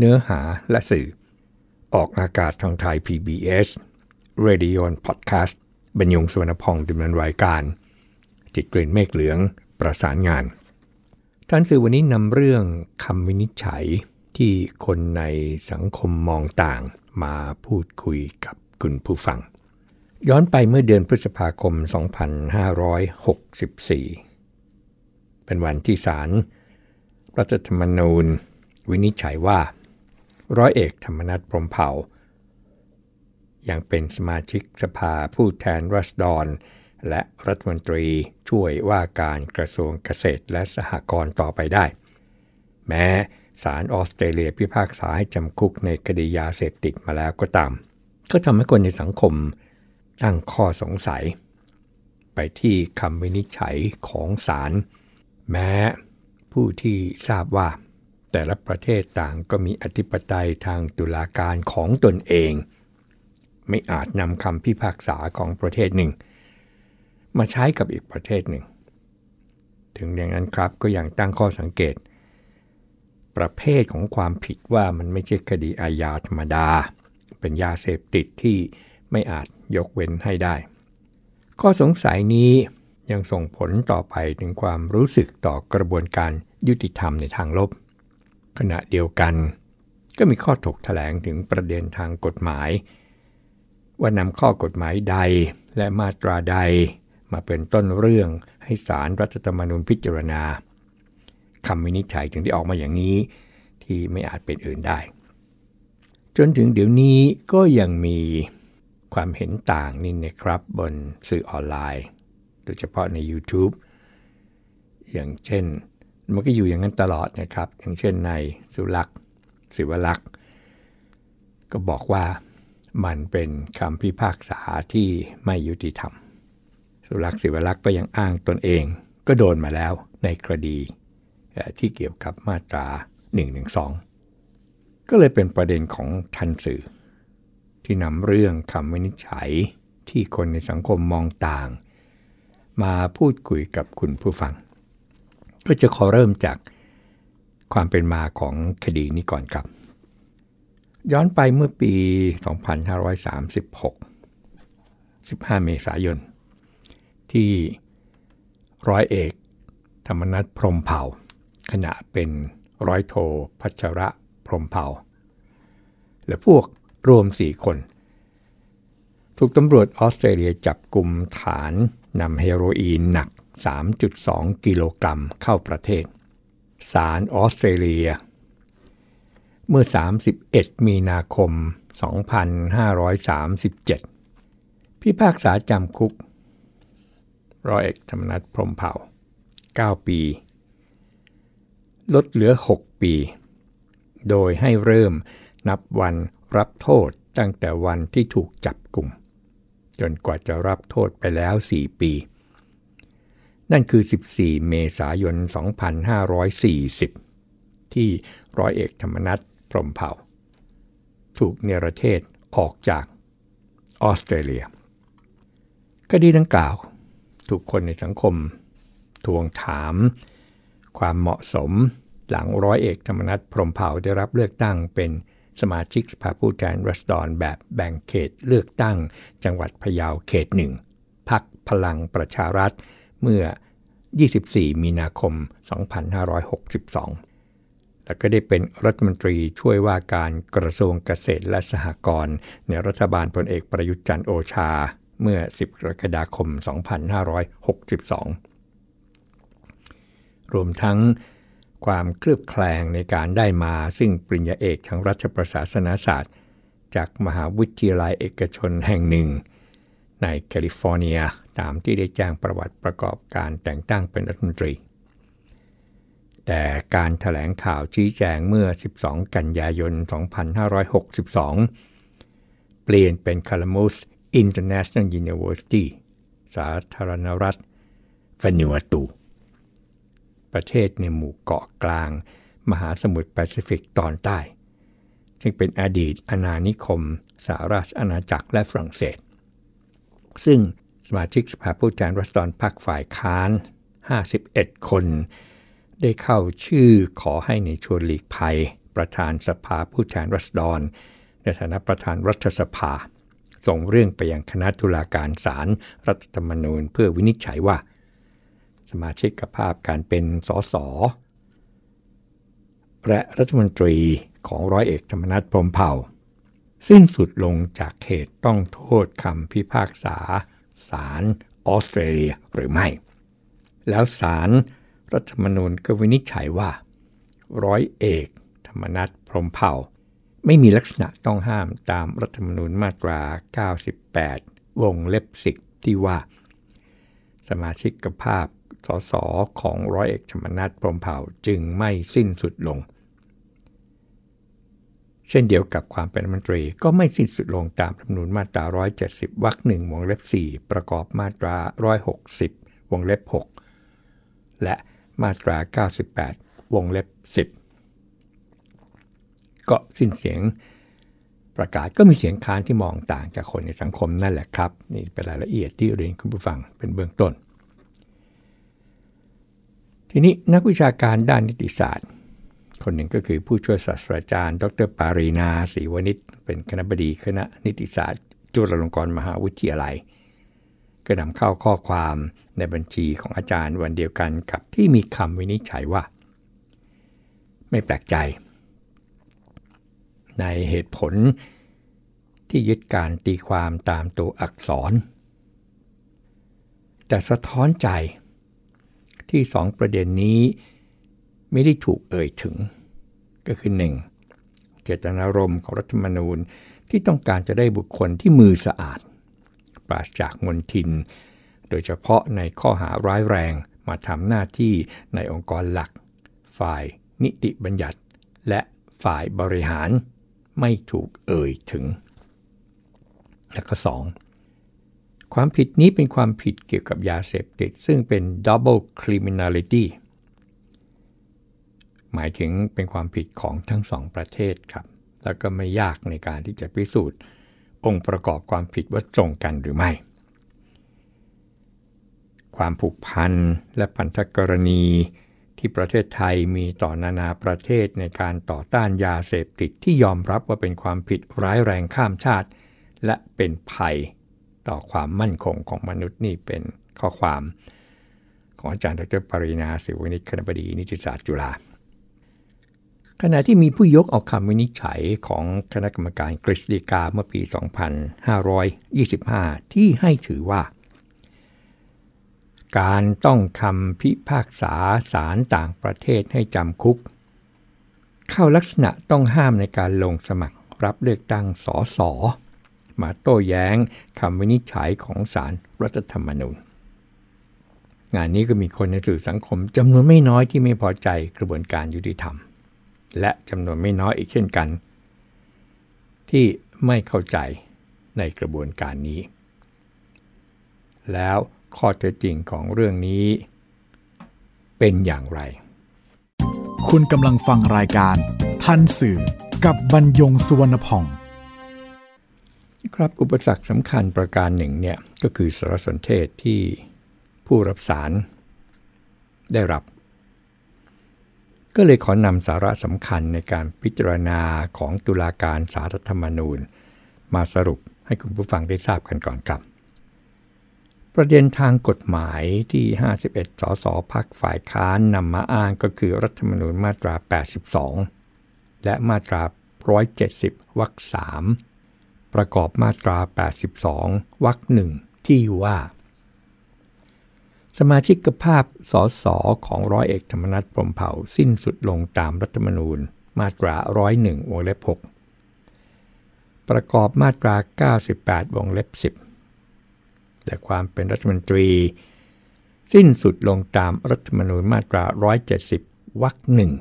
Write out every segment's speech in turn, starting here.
เนื้อหาและสื่อ ออกอากาศทางไทย PBS Radio and Podcast บรรยงสวนพองดำเนินรายการ จิตกร่นเมฆเหลืองประสานงาน ท่านสื่อวันนี้นำเรื่องคำวินิจฉัยที่คนในสังคมมองต่างมาพูดคุยกับคุณผู้ฟัง ย้อนไปเมื่อเดือนพฤษภาคม 2564 เป็นวันที่ศาลรัฐธรรมนูญวินิจฉัยว่าร้อยเอกธรรมนัฐพรมเผ่า ยังเป็นสมาชิกสภาผู้แทนรัศดรและรัฐมนตรีช่วยว่าการกระทรวงเกษตรและสหกรณ์ต่อไปได้ แม้ศาลออสเตรเลียพิพากษาให้จำคุกในคดียาเสพติดมาแล้วก็ตาม ก็ทำให้คนในสังคมตั้งข้อสงสัย ไปที่คำวินิจฉัยของศาลแม้ผู้ที่ทราบว่าแต่ละประเทศต่างก็มีอธิปไตยทางตุลาการของตนเอง ไม่อาจนำคำพิพากษาของประเทศหนึ่ง มาใช้กับอีกประเทศหนึ่ง ถึงอย่างนั้นครับก็ยังตั้งข้อสังเกต ประเภทของความผิดว่ามันไม่ใช่คดีอาญาธรรมดา เป็นยาเสพติดที่ไม่อาจยกเว้นให้ได้ ข้อสงสัยนี้ยังส่งผลต่อไปถึงความรู้สึกต่อกระบวนการยุติธรรมในทางลบขณะเดียวกันก็มีข้อถกถแถลงถึงประเด็นทางกฎหมาย ว่านำข้อกฎหมายใดและมาตราใดมาเป็นต้นเรื่องให้สารรัฐธรรมนูญพิจารณาคำวินิจฉัยถึงได้ออกมาอย่างนี้ที่ไม่อาจเป็นอื่นได้ จนถึงเดี๋ยวนี้ก็ยังมีความเห็นต่างนี่นะครับบนสื่อออนไลน์ โดยเฉพาะใน YouTube อย่างเช่นมันก็อยู่อย่างนั้นตลอดนะครับ อย่างเช่นในสุลักษ์สิวลักษ์ก็บอกว่ามันเป็นคำพิพากษาที่ไม่ยุติธรรม สุลักษ์สิวลักษ์ก็ยังอ้างตนเอง ก็โดนมาแล้วในคดี ที่เกี่ยวกับมาตรา1นึก็เลยเป็นประเด็นของทันสื่อ ที่นำเรื่องคำวินิจฉัยที่คนในสังคมมองต่าง มาพูดคุยกับคุณผู้ฟังกราจะขอเริ่มจากความเป็นมาของคดีนี้ก่อนครับ ย้อนไปเมื่อปี 2536 15 เมษายนที่ร้อยเอกธรรมนัฐพรมเผ่า ขณะเป็นร้อยโทพัชระพรมเผ่า และพวกรวมสี่คนถูกตำรวจออสเตรเลียจับกลุ่มฐานนำเฮโรอีนหนัก3.2กิโลกรัมเข้าประเทศสารออสเตรเลีย เมื่อ 31 มีนาคม 2537 พิพากษาจำคุก ร้อยเอกธรรมนัฐพรมเผ่า 9 ปี ลดเหลือ 6 ปี โดยให้เริ่มนับวันรับโทษ ตั้งแต่วันที่ถูกจับกลุ่ม จนกว่าจะรับโทษไปแล้ว 4 ปีนั่นคือ 14 เมษายน 2540 ที่ร้อยเอกธรรมนัฐพรมเผ่า ถูกเนรเทศออกจากออสเตรเลียคดีดังกล่าว ถูกคนในสังคม ทวงถามความเหมาะสมหลังร้อยเอกธรรมนัฐพรมเผ่าได้รับเลือกตั้งเป็นสมาชิกสภาผู้แทนรัศดรแบบแบ่งเขตเลือกตั้งจังหวัดพะเยาเขตหนึ่ง พักพลังประชารัฐเมื่อ 24 มีนาคม 2562 แล้วก็ได้เป็นรัฐมนตรีช่วยว่าการกระทรวงเกษตรและสหกรณ์ในรัฐบาลพลเอกประยุทธ์จันทร์โอชา เมื่อ 10กรกฎาคม 2562 รวมทั้งความเคลือบแคลงในการได้มาซึ่งปริญญาเอกทางรัชประศาสนศาสตร์ จากมหาวิทยาลัยเอกชนแห่งหนึ่งในแคลิฟอร์เนียตามที่ได้แจ้งประวัติประกอบการแต่งตั้งเป็นรัฐมนตรี แต่การถแถลงข่าวชี้แจงเมื่อ 12 กันยายน 2562 เปลี่ยนเป็น Calamus International University สาธารณรัฐฟนิวตู ประเทศในหมู่เกาะกลาง มหาสมุทรแปซิฟิกตอนใต้ ซึ่งเป็นอดีตอาณานิคมสหราชอาณาจักรและฝรั่งเศสซึ่งสมาชิกสภาผู้แทนรัศดรพรรคฝ่ายค้าน 51 คน ได้เข้าชื่อขอให้ในชวนหลีกภัย ประธานสภาผู้แทนรัศดรในฐานะประธานรัฐสภา ส่งเรื่องไปยังคณะตุลาการศาลรรัฐธรรมนูญเพื่อวินิจฉัยว่า สมาชิกภาพการเป็นสสและรัฐมนตรีของร้อยเอก ธรรมนัฐพรมเผ่าสิ้นสุดลงจากเหตุต้องโทษคำพิพากษา ศาลออสเตรเลียหรือไม่ แล้วศาลรรัฐธรรมนูญก็วินิจฉัยว่า ร้อยเอกธรรมนัฐพรมเผ่า ไม่มีลักษณะต้องห้ามตามรัฐธรรมนูญมาตรา 98 วงเล็บสิที่ว่า สมาชิกภาพสสของร้อยเอกธรรมนัฐพรมเผ่าจึงไม่สิ้นสุดลงเช่นเดียวกับความเป็นรัฐมนตรีก็ไม่สิ้นสุดลงตามรัฐนูลมาตรา 170 วรรคหนึ่งวงเล็บ4ประกอบมาตรา 160 วงเล็บ6และมาตรา 98 วงเล็บ10ก็สิ้นเสียงประกาศก็มีเสียงค้านที่มองต่างจากคนในสังคมนั่นแหละครับ นี่เป็นรายละเอียดที่เรียนคุณผู้ฟังเป็นเบื้องต้น ทีนี้นักวิชาการด้านนิติศาสตร์คนหนึ่งก็คือผู้ช่วยศาสตราจารย์ ดร ปารีนาศรีวณิชเป็นคณะบดีคณะนิติศาสตร์ จุฬาลงกรณ์มหาวิทยาลัย ก็นำเข้าข้อความในบัญชีของอาจารย์วันเดียวกันกับที่มีคำวินิจฉัยว่า ไม่แปลกใจ ในเหตุผลที่ยึดการตีความตามตัวอักษร แต่สะท้อนใจที่สองประเด็นนี้ไม่ได้ถูกเอ่ยถึง ก็คือ 1. เจตนารมณ์ของรัฐธรรมนูญที่ต้องการจะได้บุคคลที่มือสะอาด ปราศจากมลทิน โดยเฉพาะในข้อหาร้ายแรงมาทำหน้าที่ในองค์กรหลัก ฝ่ายนิติบัญญัติ และฝ่ายบริหารไม่ถูกเอ่ยถึง และก็ 2. ความผิดนี้เป็นความผิดเกี่ยวกับยาเสพติด ซึ่งเป็น double criminality หมายถึงเป็นความผิดของทั้งสองประเทศครับ แล้วก็ไม่ยากในการที่จะพิสูจน์องค์ประกอบความผิดว่าตรงกันหรือไม่ ความผูกพันและพันธกรณีที่ประเทศไทยมีต่อนานาประเทศในการต่อต้านยาเสพติดที่ยอมรับว่าเป็นความผิดร้ายแรงข้ามชาติ และเป็นภัยต่อความมั่นคงของมนุษย์นี่เป็นข้อความ ของอาจารย์ดรปรินาสิวนิคณบดีนิติศาสตร์จุฬาขณะที่มีผู้ยกเอาคำวินิจฉัยของคณะกรรมการกฤษฎีกาเมื่อปี 2525 ที่ให้ถือว่า การต้องคำพิพากษาศาลต่างประเทศให้จำคุก เข้าลักษณะต้องห้ามในการลงสมัครรับเลือกตั้งสอสอมาโต้แย้งคำวินิจฉัยของศาลรรัฐธรรมนูญงานนี้ก็มีคนในสื่อสังคมจำนวนไม่น้อยที่ไม่พอใจกระบวนการยุติธรรมและจำนวนไม่น้อยอีกเช่นกัน ที่ไม่เข้าใจในกระบวนการนี้ แล้วข้อเท็จจริงของเรื่องนี้เป็นอย่างไร คุณกำลังฟังรายการทันสื่อกับบรรยงสุวรรณพองครับอุปสรรคสำคัญประการหนึ่งเนี่ยก็คือสารสนเทศที่ผู้รับสารได้รับก็เลยขอนำสาระสำคัญในการพิจารณาของตุลาการสารธรรมนูญ มาสรุปให้คุณผู้ฟังได้ทราบกันก่อนครับ ประเด็นทางกฎหมายที่ 51 สสพักฝ่ายค้านนำมาอ้างก็คือรัฐธรรมนูญมาตรา 82 และมาตรา 170 วรรค 3 ประกอบมาตรา 82 วรรค 1 ที่ว่าสมาชิกภาพสสของร้อยเอกธรรมนัฐพรมเผ่าสิ้นสุดลงตามรัฐธรรมนูญมาตรา 101วงเล็บ 6 ประกอบมาตรา 98 วงเล็บ 10แต่ความเป็นรัฐมนตรี สิ้นสุดลงตามรัฐธรรมนูญมาตรา 170วรรคหนึ่ง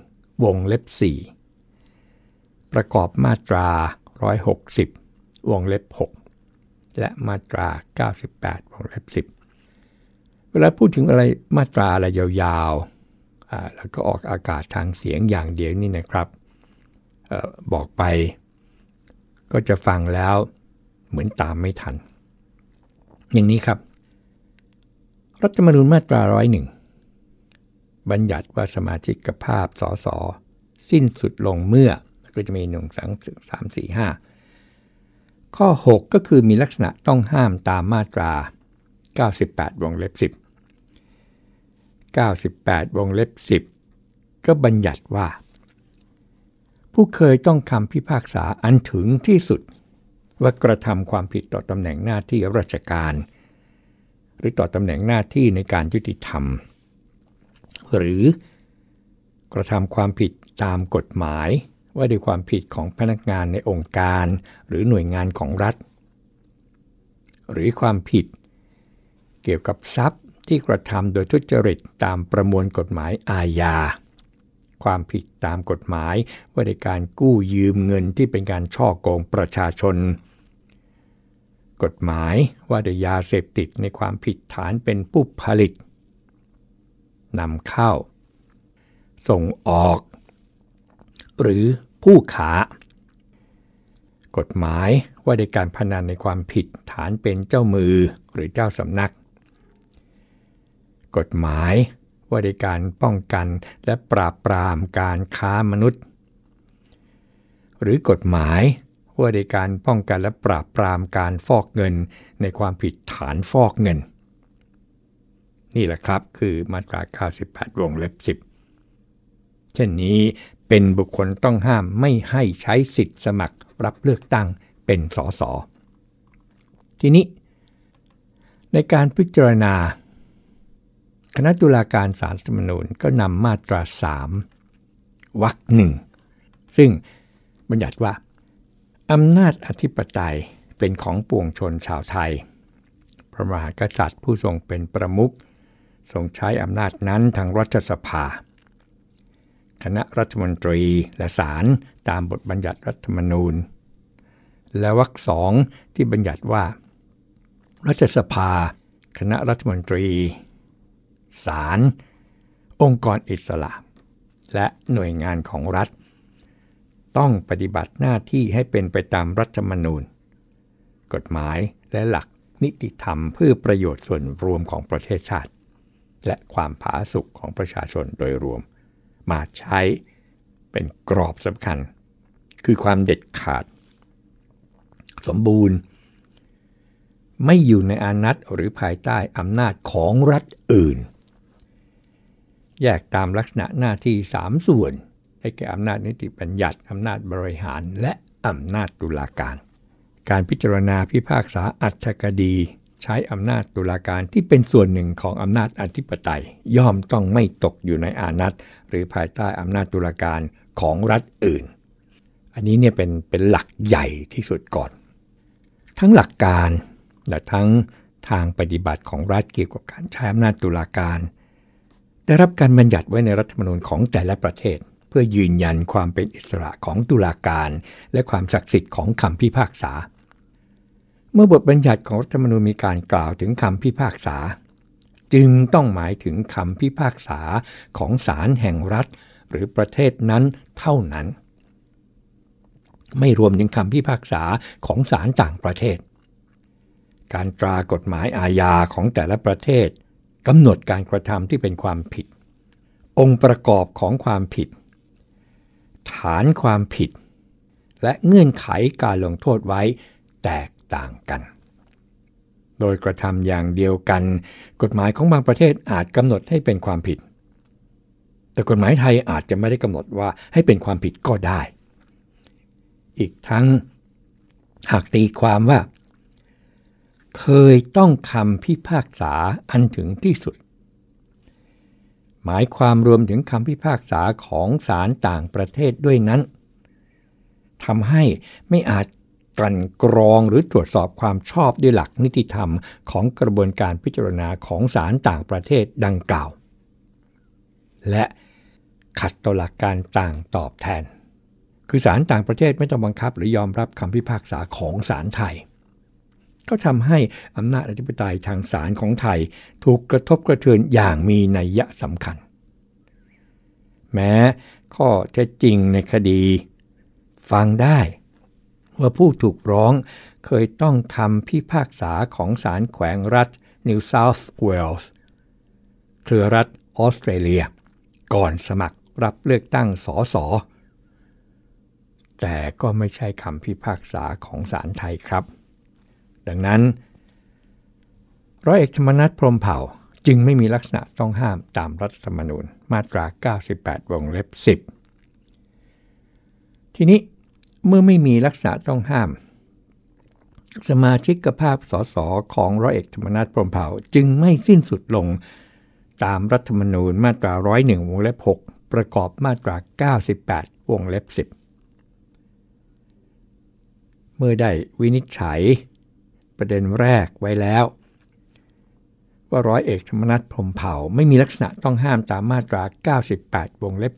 วงเล็บ 4 ประกอบมาตรา 160 วงเล็บ 6 และมาตรา 98 วงเล็บ10เวลาพูดถึงอะไรมาตราอะไรยาวๆ แล้วก็ออกอากาศทางเสียงอย่างเดียวนี่นะครับอบอกไปก็จะฟังแล้วเหมือนตามไม่ทัน อย่างนี้ครับ รัฐธรรมนูญมาตราร้อยหนึ่งบัญญัติว่าสมาชิกภาพสสสิ้นสุดลงเมื่อก็จะมีหนึ่งสองสามสี่ห้าข้อ 6 ก็คือมีลักษณะต้องห้ามตามมาตรา98 วงเล็บ10 98 วงเล็บ 10 ก็บัญญัติว่า ผู้เคยต้องคำพิพากษาอันถึงที่สุด ว่ากระทำความผิดต่อตำแหน่งหน้าที่ราชการ หรือต่อตำแหน่งหน้าที่ในการยุติธรรม หรือ กระทำความผิดตามกฎหมาย ว่าด้วยความผิดของพนักงานในองค์การหรือหน่วยงานของรัฐ หรือความผิดเกี่ยวกับทรัพย์ที่กระทำโดยทุจริตตามประมวลกฎหมายอาญาความผิดตามกฎหมายว่าด้วยการกู้ยืมเงินที่เป็นการช่อโกงประชาชน กฎหมายว่าด้วยยาเสพติดในความผิดฐานเป็นผู้ผลิตนำเข้าส่งออกหรือผู้ขากฎหมายว่าด้วยการพนันในความผิดฐานเป็นเจ้ามือหรือเจ้าสำนักกฎหมายว่าด้วยการป้องกันและปราบปรามการค้ามนุษย์ หรือกฎหมายว่าด้วยการป้องกันและปราบปรามการฟอกเงินในความผิดฐานฟอกเงิน นี่แหละครับคือมาตรา98วงเล็บ 10 เช่นนี้เป็นบุคคลต้องห้ามไม่ให้ใช้สิทธิ์สมัครรับเลือกตั้งเป็นสสทีนี้ในการพิจารณาคณะตุลาการสารรัฐมนูญก็นำมาตราสามวรรคหนึ่งซึ่งบัญญัติว่า อำนาจอธิปไตยเป็นของปวงชนชาวไทย พระมหากษัตริย์ผู้ทรงเป็นประมุขทรงใช้อำนาจนั้นทางรัฐสภา คณะรัฐมนตรีและศาลตามบทบัญญัติรัฐธรรมนูญ และวรรคสองที่บัญญัติว่า รัฐสภา คณะรัฐมนตรีศาล องค์กรอิสระ และหน่วยงานของรัฐ ต้องปฏิบัติหน้าที่ให้เป็นไปตามรัฐธรรมนูญ กฎหมายและหลักนิติธรรมเพื่อประโยชน์ส่วนรวมของประเทศชาติ และความผาสุกของประชาชนโดยรวม มาใช้เป็นกรอบสำคัญ คือความเด็ดขาด สมบูรณ์ ไม่อยู่ในอานัตหรือภายใต้อำนาจของรัฐอื่นแยกตามลักษณะหน้าที่ 3 ส่วน ให้แก่อำนาจนิติบัญญัติ อำนาจบริหาร และอำนาจตุลาการ การพิจารณาพิพากษาอัจฉกดีใช้อำนาจตุลาการที่เป็นส่วนหนึ่งของอำนาจอธิปไตยย่อมต้องไม่ตกอยู่ในอานัตหรือภายใต้อำนาจตุลาการของรัฐอื่น อันนี้เนี่ยเป็นเป็นหลักใหญ่ที่สุดก่อน ทั้งหลักการและทั้งทางปฏิบัติของรัฐเกี่ยวกับการใช้อำนาจตุลาการได้รับการบัญญัติไว้ในรัฐธรรมนูญของแต่ละประเทศ เพื่อยืนยันความเป็นอิสระของตุลาการ และความศักดิ์สิทธิ์ของคำพิพากษา เมื่อบทบัญญัติของรัฐธรรมนูญมีการกล่าวถึงคำพิพากษา จึงต้องหมายถึงคำพิพากษาของศาลแห่งรัฐหรือประเทศนั้นเท่านั้น ไม่รวมถึงคำพิพากษาของศาลต่างประเทศ การตรากฎหมายอาญาของแต่ละประเทศกำหนดการกระทำที่เป็นความผิด องค์ประกอบของความผิด ฐานความผิด และเงื่อนไขการลงโทษไว้ แตกต่างกัน โดยกระทำอย่างเดียวกัน กฎหมายของบางประเทศอาจกำหนดให้เป็นความผิด แต่กฎหมายไทยอาจจะไม่ได้กำหนดว่าให้เป็นความผิดก็ได้ อีกทั้งหากตีความว่าเคยต้องคำพิพากษาอันถึงที่สุด หมายความรวมถึงคำพิพากษาของศาลต่างประเทศด้วยนั้นทำให้ไม่อาจกลั่นกรองหรือตรวจสอบความชอบด้วยหลักนิติธรรมของกระบวนการพิจารณาของศาลต่างประเทศดังกล่าว และขัดต่อหลักการต่างตอบแทน คือศาลต่างประเทศไม่ต้องบังคับหรือยอมรับคำพิพากษาของศาลไทยก็ทำให้อำนาจอธิปไตยทางศาลของไทยถูกกระทบกระเทือนอย่างมีนัยยะสำคัญ แม้ข้อเท็จจริงในคดีฟังได้ว่าผู้ถูกร้องเคยต้องคำพิพากษาของศาลแขวงรัฐนิวเซาท์เวลส์เครือรัฐออสเตรเลีย ก่อนสมัครรับเลือกตั้งสอสอแต่ก็ไม่ใช่คำพิพากษาของศาลไทยครับดังนั้นร้อยเอกธรรมนัฐพรมเผ่าจึงไม่มีลักษณะต้องห้ามตามรัฐธรรมนูญมาตรา 98 วงเล็บ 10 ทีนี้เมื่อไม่มีลักษณะต้องห้าม สมาชิกภาพสสของร้อยเอกธรรมนัฐพรมเผ่าจึงไม่สิ้นสุดลงตามรัฐธรรมนูญมาตรา 101วงเล็บ6ประกอบมาตรา 98 วงเล็บ 10 เมื่อได้วินิจฉัยประเด็นแรกไว้แล้ว ว่าร้อยเอกธรรมนัฐพรมเผ่าไม่มีลักษณะต้องห้ามตามมาตรา 98 วงเล็บ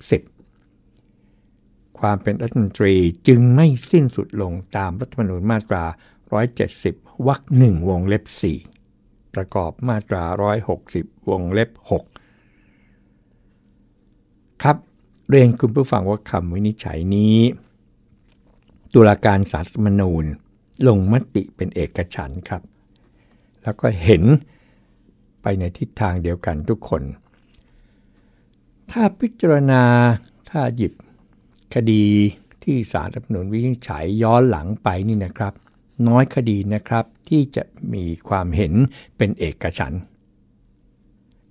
10 ความเป็นรัฐมนตรีจึงไม่สิ้นสุดลงตามรัฐธรรมนูญมาตรา 170วรรคหนึ่งวงเล็บ 4 ประกอบมาตรา 160 วงเล็บ6ครับเรียนคุณผู้ฟังว่าคำวินิจฉัยนี้ ตุลาการสารมนูญลงมติเป็นเอกฉันครับ แล้วก็เห็นไปในทิศทางเดียวกันทุกคน ถ้าพิจารณาถ้าหยิบคดีที่สารรัฐนุนวินิจฉัยย้อนหลังไปนี่นะครับ น้อยคดีนะครับที่จะมีความเห็นเป็นเอกฉัน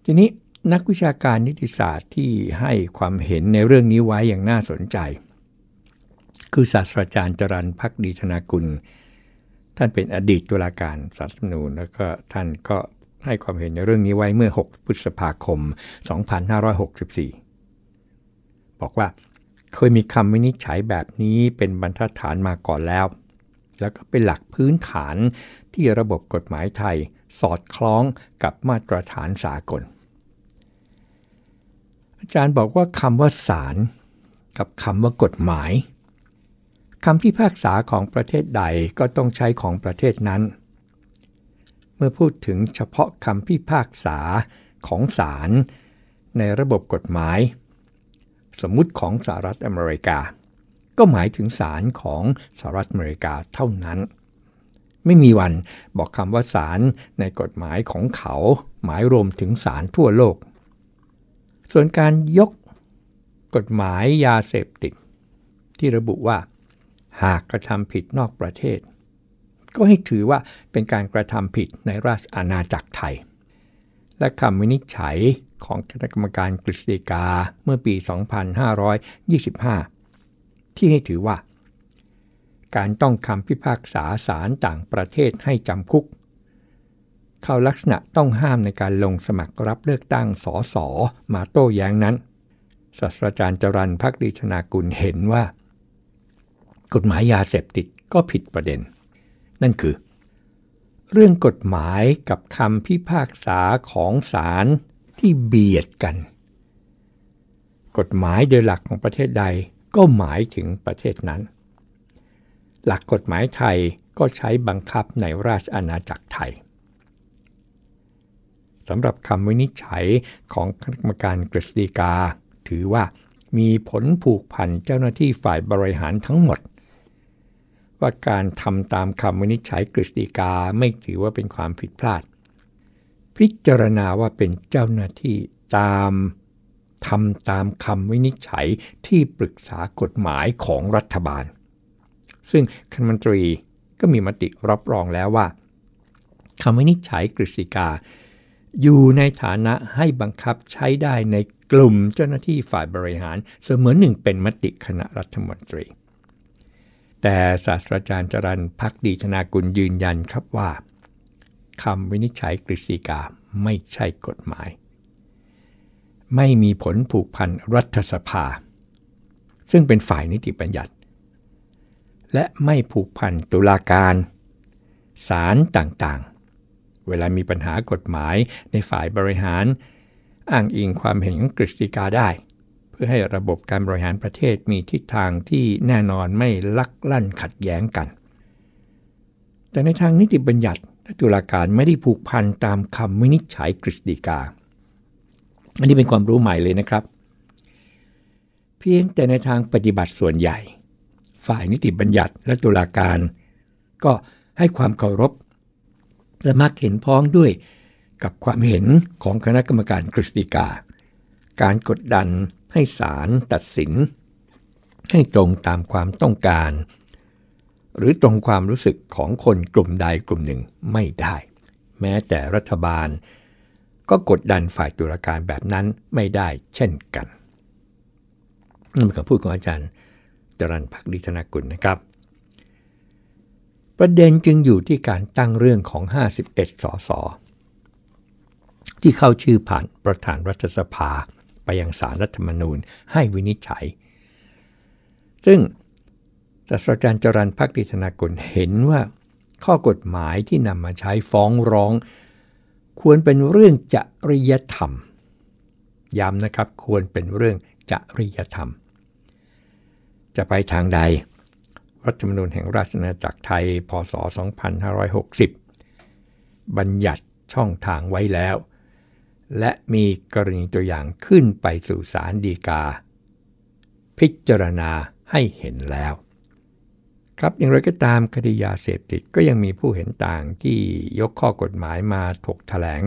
ทีนี้นักวิชาการนิติศาสตร์ที่ให้ความเห็นในเรื่องนี้ ไว้อย่างน่าสนใจ คือศาสตราจารย์จรันพักดีธนากุลท่านเป็นอดีตตุลาการสารรัฐนูน แล้วก็ท่านก็ให้ความเห็นในเรื่องนี้ไว้เมื่อ 6 พฤษภาคม 2564 บอกว่าเคยมีคำวินิจฉัยแบบนี้เป็นบรรทัดฐานมาก่อนแล้ว แล้วก็เป็นหลักพื้นฐานที่ระบบกฎหมายไทยสอดคล้องกับมาตรฐานสากลอาจารย์บอกว่าคำว่าศาลกับคำว่ากฎหมายคำพิพากษาของประเทศใดก็ต้องใช้ของประเทศนั้น เมื่อพูดถึงเฉพาะคำพิพากษาของศาลในระบบกฎหมาย สมมุติของสหรัฐอเมริกา ก็หมายถึงศาลของสหรัฐอเมริกาเท่านั้น ไม่มีวันบอกคำว่าศาลในกฎหมายของเขาหมายรวมถึงศาลทั่วโลก ส่วนการยก กฎหมายยาเสพติดที่ระบุว่าหากกระทำผิดนอกประเทศ ก็ให้ถือว่าเป็นการกระทำผิดในราชอาณาจักรไทย และคำวินิจฉัยของคณะกรรมการกฤษฎีกาเมื่อปี 2525 ที่ให้ถือว่า การต้องคำพิพากษาศาลต่างประเทศให้จำคุก เข้าลักษณะต้องห้ามในการลงสมัครรับเลือกตั้งสสมาโต้แย้งนั้นศาสตราจารย์จรันพักดีชนากุลเห็นว่ากฎหมายยาเสพติดก็ผิดประเด็น นั่นคือ เรื่องกฎหมายกับคำพิพากษาของศาลที่เบียดกัน กฎหมายโดยหลักของประเทศใดก็หมายถึงประเทศนั้น หลักกฎหมายไทยก็ใช้บังคับในราชอาณาจักรไทยสำหรับคำวินิจฉัยของคณะกรรมการกฤษฎีกา ถือว่ามีผลผูกพันเจ้าหน้าที่ฝ่ายบริหารทั้งหมดว่าการทำตามคำวินิจฉัยกฤษฎีกาไม่ถือว่าเป็นความผิดพลาด พิจารณาว่าเป็นเจ้าหน้าที่ตามทำตามคำวินิจฉัยที่ปรึกษากฎหมายของรัฐบาล ซึ่งคณะมนตรีก็มีมติรับรองแล้วว่าคำวินิจฉัยกฤษฎีกา อยู่ในฐานะให้บังคับใช้ได้ในกลุ่มเจ้าหน้าที่ฝ่ายบริหาร เสมือนหนึ่งเป็นมติคณะรัฐมนตรีแต่ศาสตราจารย์จรันพักดีชนากุลยืนยันครับว่าคำวินิจฉัยกฤษฎีกาไม่ใช่กฎหมาย ไม่มีผลผูกพันรัฐสภา ซึ่งเป็นฝ่ายนิติบัญญัติ และไม่ผูกพันตุลาการ ศาลต่างๆ เวลามีปัญหากฎหมายในฝ่ายบริหาร อ้างอิงความเห็นของกฤษฎีกาได้พื่อให้ระบบการบริหารประเทศมีทิศทางที่แน่นอนไม่ลักลั่นขัดแย้งกัน แต่ในทางนิติบัญญัติตุลาการไม่ได้ผูกพันตามคำวินิจฉัยกฤษฎีกา อันนี้เป็นความรู้ใหม่เลยนะครับ เพียงแต่ในทางปฏิบัติส่วนใหญ่ ฝ่ายนิติบัญญัติและตุลาการ ก็ให้ความเคารพและมักเห็นพ้องด้วยกับความเห็นของคณะกรรมการกฤษฎีกา การกดดันให้ศาลตัดสิน ให้ตรงตามความต้องการ หรือตรงความรู้สึกของคนกลุ่มใดกลุ่มหนึ่งไม่ได้ แม้แต่รัฐบาลก็กดดันฝ่ายตุลาการแบบนั้นไม่ได้เช่นกันนั่นเป็นคำพูดของอาจารย์จรันพักดีธนกุลนะครับ ประเด็นจึงอยู่ที่การตั้งเรื่องของ 51 สสที่เข้าชื่อผ่านประธานรัฐสภาไปยังสารรัฐธรรมนูญให้วินิจฉัย ซึ่งศาสตราจารย์จรันพักดิธนากลเห็นว่าข้อกฎหมายที่นำมาใช้ฟ้องร้องควรเป็นเรื่องจริยธรรม ย้ำนะครับควรเป็นเรื่องจริยธรรม จะไปทางใด รัฐธรรมนูญแห่งราชอาณาจักรไทย พศ 2560 บัญญัติช่องทางไว้แล้วและมีกรณีตัวอย่างขึ้นไปสู่ศาลฎีกา พิจารณาให้เห็นแล้ว ครับอย่างไรก็ตามคดียาเสพติดก็ยังมีผู้เห็นต่างที่ยกข้อกฎหมายมาถกถแถลง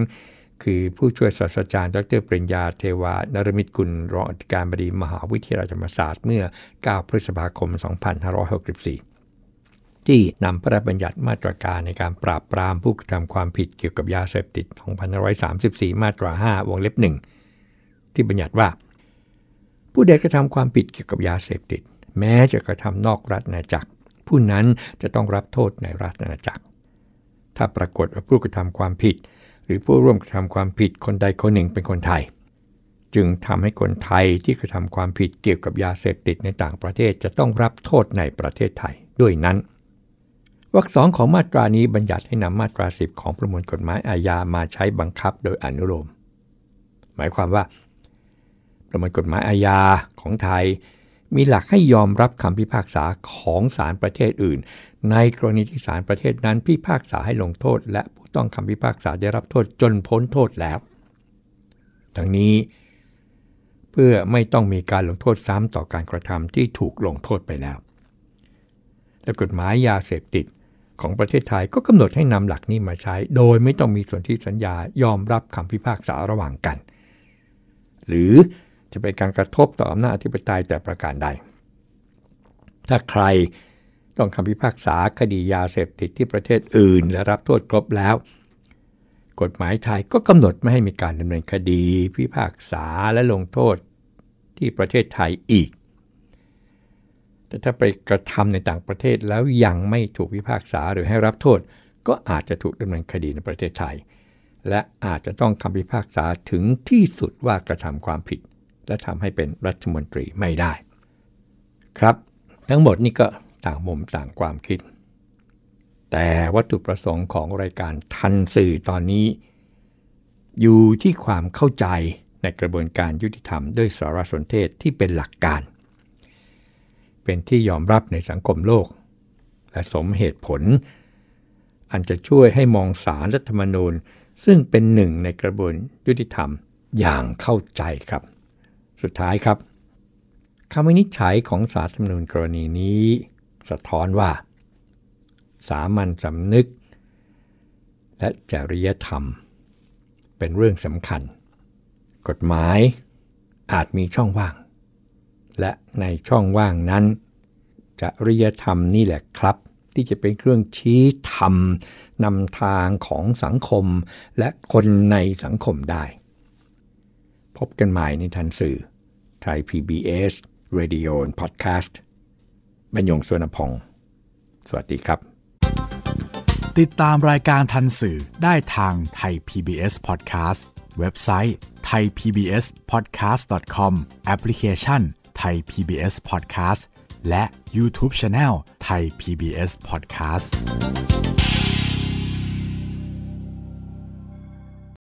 คือผู้ช่วยศาสตราจารย์ดรปริญญาเทวานรมิตรกุล รองอธิการบดีมหาวิทยาลัยธรรมศาสตร์เมื่อ9พฤษภาคม 2564ที่นำพระราชบัญญัติมาตรการในการปราบปรามผู้กระทำความผิดเกี่ยวกับยาเสพติดของพันร้อยสามสสิบี่มาตราห้าวงเล็บหนึ่งที่บัญญัติว่า ผู้ใดกระทำความผิดเกี่ยวกับยาเสพติด แม้จะกระทำนอกรัฐนาจักร ผู้นั้นจะต้องรับโทษในรัฐนาาจักร ถ้าปรากฏว่าผู้กระทำความผิด หรือผู้ร่วมกระทำความผิดคนใดคนหนึ่งเป็นคนไทย จึงทำให้คนไทยที่กระทำความผิดเกี่ยวกับยาเสพติดในต่างประเทศ จะต้องรับโทษในประเทศไทยด้วยนั้นวรรคสองของมาตรานี้บัญญัติให้นำมาตราสิบของประมวลกฎหมายอาญามาใช้บังคับโดยอนุโลม หมายความว่า ประมวลกฎหมายอาญาของไทย มีหลักให้ยอมรับคำพิพากษาของศาลประเทศอื่น ในกรณีที่ศาลประเทศนั้นพิพากษาให้ลงโทษ และผู้ต้องคำพิพากษาได้รับโทษจนพ้นโทษแล้ว ทั้งนี้ เพื่อไม่ต้องมีการลงโทษซ้ำต่อการกระทำที่ถูกลงโทษไปแล้ว และกฎหมายยาเสพติดของประเทศไทยก็กำหนดให้นำหลักนี้มาใช้ โดยไม่ต้องมีส่วนที่สัญญายอมรับคำพิพากษาระหว่างกัน หรือจะเป็นการกระทบต่ออำนาจอธิปไตยแต่ประการใด ถ้าใครต้องคำพิพากษาคดียาเสพติดที่ประเทศอื่น และรับโทษครบแล้ว กฎหมายไทยก็กำหนดไม่ให้มีการดำเนินคดีพิพากษาและลงโทษที่ประเทศไทยอีกแต่ถ้าไปกระทำในต่างประเทศแล้วยังไม่ถูกพิพากษาหรือให้รับโทษ ก็อาจจะถูกดำเนินคดีในประเทศไทย และอาจจะต้องคำพิพากษาถึงที่สุดว่ากระทำความผิด และทำให้เป็นรัฐมนตรีไม่ได้ ครับทั้งหมดนี้ก็ต่างมุมต่างความคิด แต่วัตถุประสงค์ของรายการทันสื่อตอนนี้ อยู่ที่ความเข้าใจในกระบวนการยุติธรรมด้วยสารสนเทศที่เป็นหลักการเป็นที่ยอมรับในสังคมโลก และสมเหตุผล อันจะช่วยให้มองสารรัฐธรรมนูญซึ่งเป็นหนึ่งในกระบวนยุติธรรมอย่างเข้าใจครับ สุดท้ายครับ คำวินิจฉัยของสารธรรมนูญกรณีนี้ สะท้อนว่า สามัญสำนึก และจริยธรรม เป็นเรื่องสำคัญ กฎหมายอาจมีช่องว่างและในช่องว่างนั้นจริยธรรมนี่แหละครับ ที่จะเป็นเครื่องชี้ธรรมนำทางของสังคม และคนในสังคมได้ พบกันใหม่ในทันสื่อไทย PBS Radio and Podcast บรรยงสวนพงสวัสดีครับ ติดตามรายการทันสื่อได้ทางไทย PBS Podcast เว็บไซต์ thaipbspodcast.com แอปพลิเคชันไทย PBS Podcast และ YouTube Channel ไทย PBS Podcast